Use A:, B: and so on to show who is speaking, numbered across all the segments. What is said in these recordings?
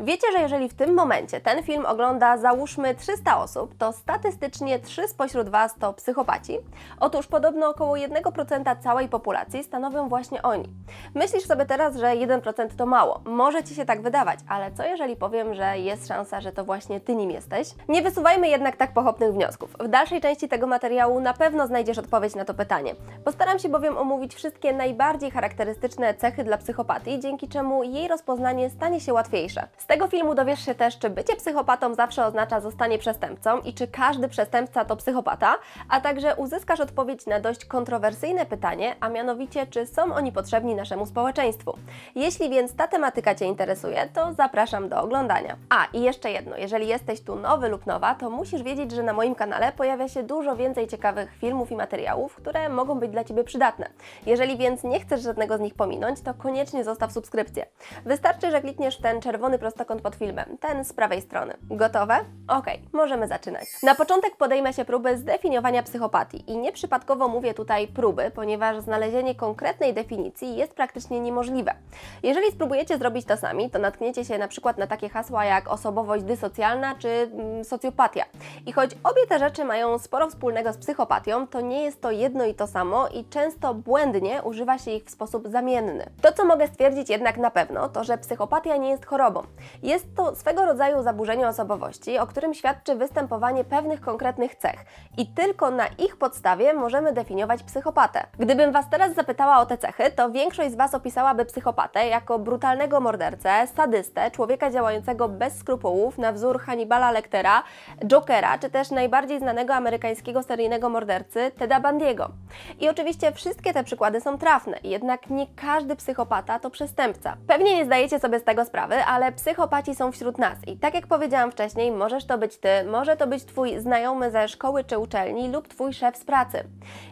A: Wiecie, że jeżeli w tym momencie ten film ogląda załóżmy 300 osób, to statystycznie 3 spośród Was to psychopaci? Otóż podobno około 1% całej populacji stanowią właśnie oni. Myślisz sobie teraz, że 1% to mało. Może Ci się tak wydawać, ale co jeżeli powiem, że jest szansa, że to właśnie Ty nim jesteś? Nie wysuwajmy jednak tak pochopnych wniosków. W dalszej części tego materiału na pewno znajdziesz odpowiedź na to pytanie. Postaram się bowiem omówić wszystkie najbardziej charakterystyczne cechy dla psychopatii, dzięki czemu jej rozpoznanie stanie się łatwiejsze tego filmu dowiesz się też, czy bycie psychopatą zawsze oznacza zostanie przestępcą i czy każdy przestępca to psychopata, a także uzyskasz odpowiedź na dość kontrowersyjne pytanie, a mianowicie, czy są oni potrzebni naszemu społeczeństwu. Jeśli więc ta tematyka Cię interesuje, to zapraszam do oglądania. A i jeszcze jedno, jeżeli jesteś tu nowy lub nowa, to musisz wiedzieć, że na moim kanale pojawia się dużo więcej ciekawych filmów i materiałów, które mogą być dla Ciebie przydatne. Jeżeli więc nie chcesz żadnego z nich pominąć, to koniecznie zostaw subskrypcję. Wystarczy, że klikniesz ten czerwony prosty dokąd pod filmem, ten z prawej strony. Gotowe? Ok, możemy zaczynać. Na początek podejmę się próby zdefiniowania psychopatii i nieprzypadkowo mówię tutaj próby, ponieważ znalezienie konkretnej definicji jest praktycznie niemożliwe. Jeżeli spróbujecie zrobić to sami, to natkniecie się na przykład na takie hasła jak osobowość dysocjalna czy mm, socjopatia. I choć obie te rzeczy mają sporo wspólnego z psychopatią, to nie jest to jedno i to samo i często błędnie używa się ich w sposób zamienny. To, co mogę stwierdzić jednak na pewno, to że psychopatia nie jest chorobą. Jest to swego rodzaju zaburzenie osobowości, o którym świadczy występowanie pewnych konkretnych cech i tylko na ich podstawie możemy definiować psychopatę. Gdybym Was teraz zapytała o te cechy, to większość z Was opisałaby psychopatę jako brutalnego mordercę, sadystę, człowieka działającego bez skrupułów na wzór Hannibala Lectera, Jokera, czy też najbardziej znanego amerykańskiego seryjnego mordercy Teda Bandiego. I oczywiście wszystkie te przykłady są trafne, jednak nie każdy psychopata to przestępca. Pewnie nie zdajecie sobie z tego sprawy, ale psychopata Psychopaci są wśród nas i tak jak powiedziałam wcześniej, możesz to być ty, może to być twój znajomy ze szkoły czy uczelni lub twój szef z pracy.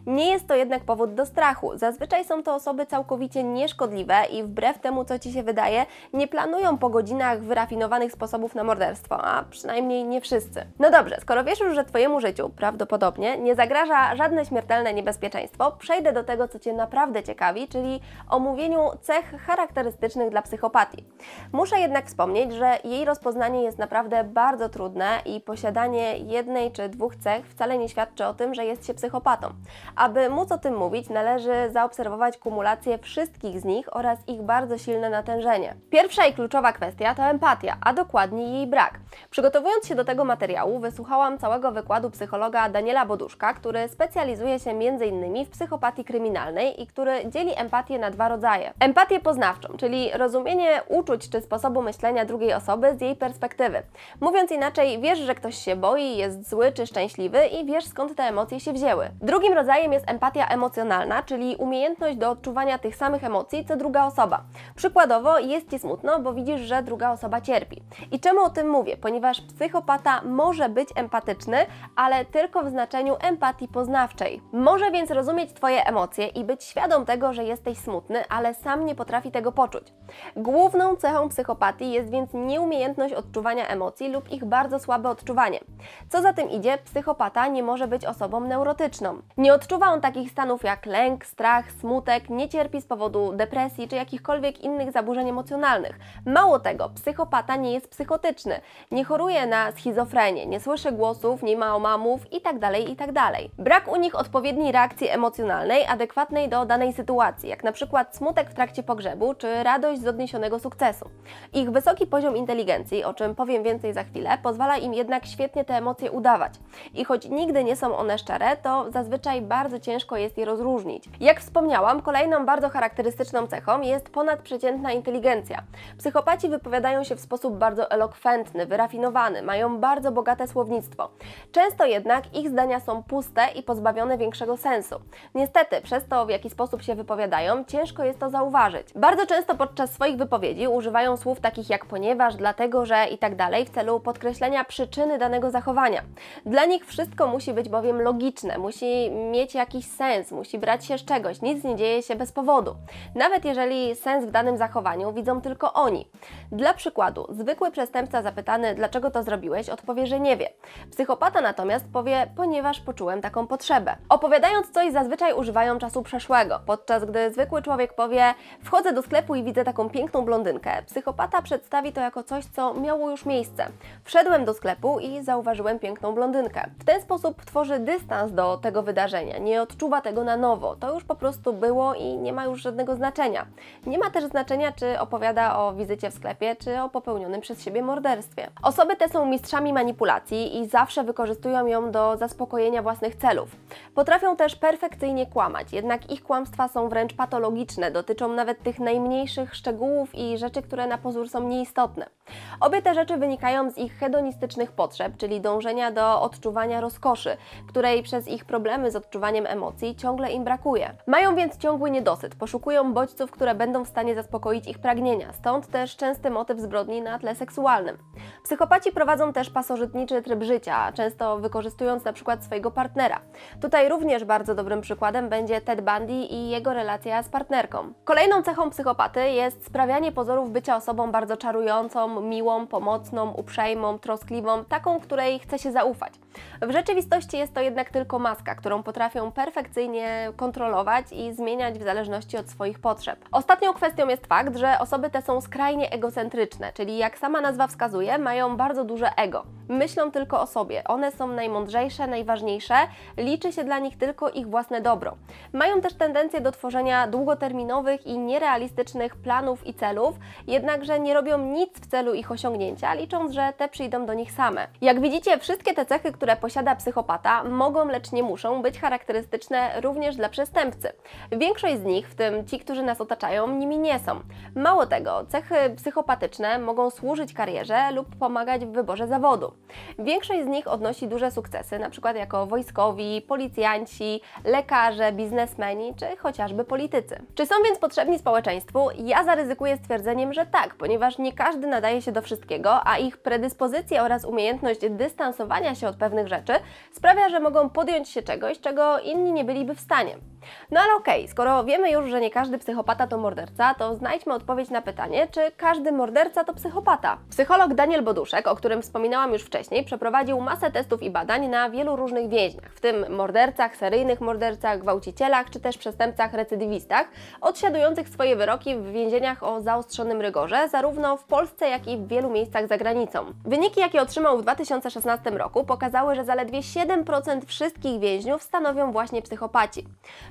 A: Nie jest to jednak powód do strachu. Zazwyczaj są to osoby całkowicie nieszkodliwe i wbrew temu, co ci się wydaje, nie planują po godzinach wyrafinowanych sposobów na morderstwo, a przynajmniej nie wszyscy. No dobrze, skoro wiesz już, że twojemu życiu prawdopodobnie nie zagraża żadne śmiertelne niebezpieczeństwo, przejdę do tego, co cię naprawdę ciekawi, czyli omówieniu cech charakterystycznych dla psychopatii. Muszę jednak wspomnieć, wspomnieć, że jej rozpoznanie jest naprawdę bardzo trudne i posiadanie jednej czy dwóch cech wcale nie świadczy o tym, że jest się psychopatą. Aby móc o tym mówić, należy zaobserwować kumulację wszystkich z nich oraz ich bardzo silne natężenie. Pierwsza i kluczowa kwestia to empatia, a dokładniej jej brak. Przygotowując się do tego materiału, wysłuchałam całego wykładu psychologa Daniela Boduszka, który specjalizuje się m.in. w psychopatii kryminalnej i który dzieli empatię na dwa rodzaje. Empatię poznawczą, czyli rozumienie uczuć czy sposobu myślenia drugiej osoby z jej perspektywy. Mówiąc inaczej, wiesz, że ktoś się boi, jest zły czy szczęśliwy i wiesz skąd te emocje się wzięły. Drugim rodzajem jest empatia emocjonalna, czyli umiejętność do odczuwania tych samych emocji co druga osoba. Przykładowo jest ci smutno, bo widzisz, że druga osoba cierpi. I czemu o tym mówię? Ponieważ psychopata może być empatyczny, ale tylko w znaczeniu empatii poznawczej. Może więc rozumieć Twoje emocje i być świadom tego, że jesteś smutny, ale sam nie potrafi tego poczuć. Główną cechą psychopatii jest jest więc nieumiejętność odczuwania emocji lub ich bardzo słabe odczuwanie. Co za tym idzie, psychopata nie może być osobą neurotyczną. Nie odczuwa on takich stanów jak lęk, strach, smutek, nie cierpi z powodu depresji czy jakichkolwiek innych zaburzeń emocjonalnych. Mało tego, psychopata nie jest psychotyczny, nie choruje na schizofrenię, nie słyszy głosów, nie ma omamów itd. Tak itd. Tak Brak u nich odpowiedniej reakcji emocjonalnej, adekwatnej do danej sytuacji, jak na przykład smutek w trakcie pogrzebu czy radość z odniesionego sukcesu. Ich wysoki Wysoki poziom inteligencji, o czym powiem więcej za chwilę, pozwala im jednak świetnie te emocje udawać. I choć nigdy nie są one szczere, to zazwyczaj bardzo ciężko jest je rozróżnić. Jak wspomniałam, kolejną bardzo charakterystyczną cechą jest ponadprzeciętna inteligencja. Psychopaci wypowiadają się w sposób bardzo elokwentny, wyrafinowany, mają bardzo bogate słownictwo. Często jednak ich zdania są puste i pozbawione większego sensu. Niestety, przez to, w jaki sposób się wypowiadają, ciężko jest to zauważyć. Bardzo często podczas swoich wypowiedzi używają słów takich jak ponieważ, dlatego, że i tak dalej, w celu podkreślenia przyczyny danego zachowania. Dla nich wszystko musi być bowiem logiczne, musi mieć jakiś sens, musi brać się z czegoś, nic nie dzieje się bez powodu. Nawet jeżeli sens w danym zachowaniu widzą tylko oni. Dla przykładu, zwykły przestępca zapytany, dlaczego to zrobiłeś, odpowie, że nie wie. Psychopata natomiast powie, ponieważ poczułem taką potrzebę. Opowiadając coś, zazwyczaj używają czasu przeszłego, podczas gdy zwykły człowiek powie, wchodzę do sklepu i widzę taką piękną blondynkę. Psychopata przedstawia przedstawi to jako coś, co miało już miejsce. Wszedłem do sklepu i zauważyłem piękną blondynkę. W ten sposób tworzy dystans do tego wydarzenia, nie odczuwa tego na nowo. To już po prostu było i nie ma już żadnego znaczenia. Nie ma też znaczenia, czy opowiada o wizycie w sklepie, czy o popełnionym przez siebie morderstwie. Osoby te są mistrzami manipulacji i zawsze wykorzystują ją do zaspokojenia własnych celów. Potrafią też perfekcyjnie kłamać, jednak ich kłamstwa są wręcz patologiczne, dotyczą nawet tych najmniejszych szczegółów i rzeczy, które na pozór są nieistotne istotne. Obie te rzeczy wynikają z ich hedonistycznych potrzeb, czyli dążenia do odczuwania rozkoszy, której przez ich problemy z odczuwaniem emocji ciągle im brakuje. Mają więc ciągły niedosyt, poszukują bodźców, które będą w stanie zaspokoić ich pragnienia, stąd też częsty motyw zbrodni na tle seksualnym. Psychopaci prowadzą też pasożytniczy tryb życia, często wykorzystując na przykład swojego partnera. Tutaj również bardzo dobrym przykładem będzie Ted Bundy i jego relacja z partnerką. Kolejną cechą psychopaty jest sprawianie pozorów bycia osobą bardzo czarną czarującą, miłą, pomocną, uprzejmą, troskliwą, taką, której chce się zaufać. W rzeczywistości jest to jednak tylko maska, którą potrafią perfekcyjnie kontrolować i zmieniać w zależności od swoich potrzeb. Ostatnią kwestią jest fakt, że osoby te są skrajnie egocentryczne, czyli jak sama nazwa wskazuje, mają bardzo duże ego. Myślą tylko o sobie, one są najmądrzejsze, najważniejsze, liczy się dla nich tylko ich własne dobro. Mają też tendencję do tworzenia długoterminowych i nierealistycznych planów i celów, jednakże nie robią nic w celu ich osiągnięcia, licząc, że te przyjdą do nich same. Jak widzicie, wszystkie te cechy, które posiada psychopata, mogą, lecz nie muszą być charakterystyczne również dla przestępcy. Większość z nich, w tym ci, którzy nas otaczają, nimi nie są. Mało tego, cechy psychopatyczne mogą służyć karierze lub pomagać w wyborze zawodu. Większość z nich odnosi duże sukcesy, np. jako wojskowi, policjanci, lekarze, biznesmeni czy chociażby politycy. Czy są więc potrzebni społeczeństwu? Ja zaryzykuję stwierdzeniem, że tak, ponieważ nie nie każdy nadaje się do wszystkiego, a ich predyspozycje oraz umiejętność dystansowania się od pewnych rzeczy sprawia, że mogą podjąć się czegoś, czego inni nie byliby w stanie. No ale okej, okay, skoro wiemy już, że nie każdy psychopata to morderca, to znajdźmy odpowiedź na pytanie, czy każdy morderca to psychopata. Psycholog Daniel Boduszek, o którym wspominałam już wcześniej, przeprowadził masę testów i badań na wielu różnych więźniach, w tym mordercach, seryjnych mordercach, gwałcicielach, czy też przestępcach recydywistach, odsiadujących swoje wyroki w więzieniach o zaostrzonym rygorze, zarówno w Polsce, jak i w wielu miejscach za granicą. Wyniki, jakie otrzymał w 2016 roku, pokazały, że zaledwie 7% wszystkich więźniów stanowią właśnie psychopaci.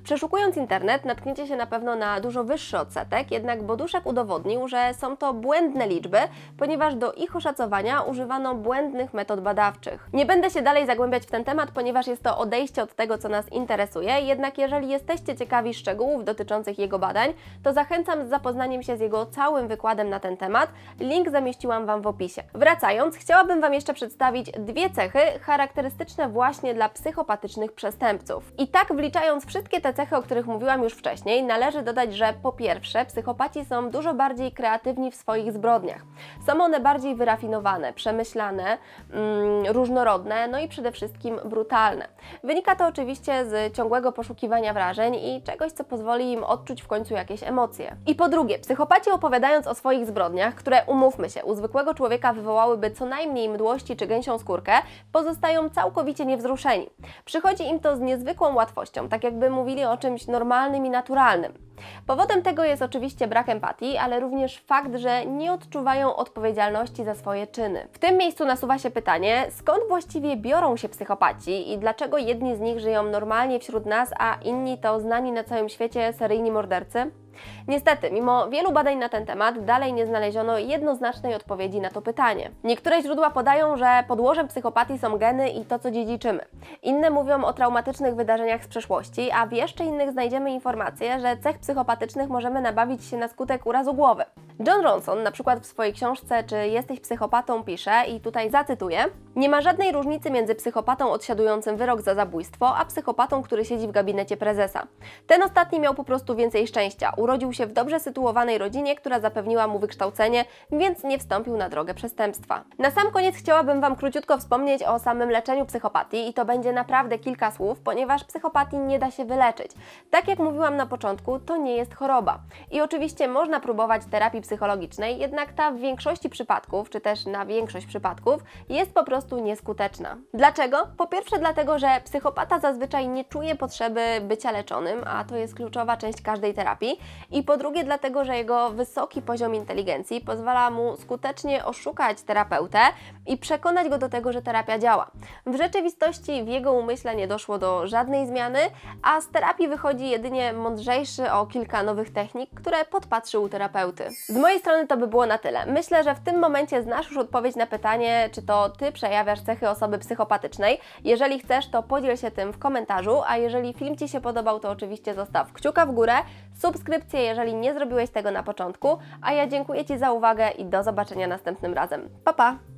A: Przeszukując internet natkniecie się na pewno na dużo wyższy odsetek, jednak Boduszek udowodnił, że są to błędne liczby, ponieważ do ich oszacowania używano błędnych metod badawczych. Nie będę się dalej zagłębiać w ten temat, ponieważ jest to odejście od tego, co nas interesuje, jednak jeżeli jesteście ciekawi szczegółów dotyczących jego badań, to zachęcam z zapoznaniem się z jego całym wykładem na ten temat. Link zamieściłam Wam w opisie. Wracając, chciałabym Wam jeszcze przedstawić dwie cechy charakterystyczne właśnie dla psychopatycznych przestępców. I tak wliczając wszystkie te cechy, o których mówiłam już wcześniej, należy dodać, że po pierwsze, psychopaci są dużo bardziej kreatywni w swoich zbrodniach. Są one bardziej wyrafinowane, przemyślane, mm, różnorodne, no i przede wszystkim brutalne. Wynika to oczywiście z ciągłego poszukiwania wrażeń i czegoś, co pozwoli im odczuć w końcu jakieś emocje. I po drugie, psychopaci opowiadając o swoich zbrodniach, które umówmy się, u zwykłego człowieka wywołałyby co najmniej mdłości czy gęsią skórkę, pozostają całkowicie niewzruszeni. Przychodzi im to z niezwykłą łatwością, tak jakby mówili o czymś normalnym i naturalnym. Powodem tego jest oczywiście brak empatii, ale również fakt, że nie odczuwają odpowiedzialności za swoje czyny. W tym miejscu nasuwa się pytanie, skąd właściwie biorą się psychopaci i dlaczego jedni z nich żyją normalnie wśród nas, a inni to znani na całym świecie seryjni mordercy? Niestety, mimo wielu badań na ten temat, dalej nie znaleziono jednoznacznej odpowiedzi na to pytanie. Niektóre źródła podają, że podłożem psychopatii są geny i to, co dziedziczymy. Inne mówią o traumatycznych wydarzeniach z przeszłości, a w jeszcze innych znajdziemy informację, że cech psychopatycznych możemy nabawić się na skutek urazu głowy. John Ronson na przykład w swojej książce Czy jesteś psychopatą pisze, i tutaj zacytuję, nie ma żadnej różnicy między psychopatą odsiadującym wyrok za zabójstwo, a psychopatą, który siedzi w gabinecie prezesa. Ten ostatni miał po prostu więcej szczęścia. Urodził się w dobrze sytuowanej rodzinie, która zapewniła mu wykształcenie, więc nie wstąpił na drogę przestępstwa. Na sam koniec chciałabym Wam króciutko wspomnieć o samym leczeniu psychopatii i to będzie naprawdę kilka słów, ponieważ psychopatii nie da się wyleczyć. Tak jak mówiłam na początku, to nie jest choroba. I oczywiście można próbować terapii psychologicznej, jednak ta w większości przypadków, czy też na większość przypadków, jest po prostu prostu nieskuteczna. Dlaczego? Po pierwsze dlatego, że psychopata zazwyczaj nie czuje potrzeby bycia leczonym, a to jest kluczowa część każdej terapii. I po drugie dlatego, że jego wysoki poziom inteligencji pozwala mu skutecznie oszukać terapeutę i przekonać go do tego, że terapia działa. W rzeczywistości w jego umyśle nie doszło do żadnej zmiany, a z terapii wychodzi jedynie mądrzejszy o kilka nowych technik, które podpatrzył u terapeuty. Z mojej strony to by było na tyle. Myślę, że w tym momencie znasz już odpowiedź na pytanie, czy to ty przejechałeś najawiasz cechy osoby psychopatycznej. Jeżeli chcesz, to podziel się tym w komentarzu, a jeżeli film Ci się podobał, to oczywiście zostaw kciuka w górę, subskrypcję, jeżeli nie zrobiłeś tego na początku, a ja dziękuję Ci za uwagę i do zobaczenia następnym razem. Pa, pa!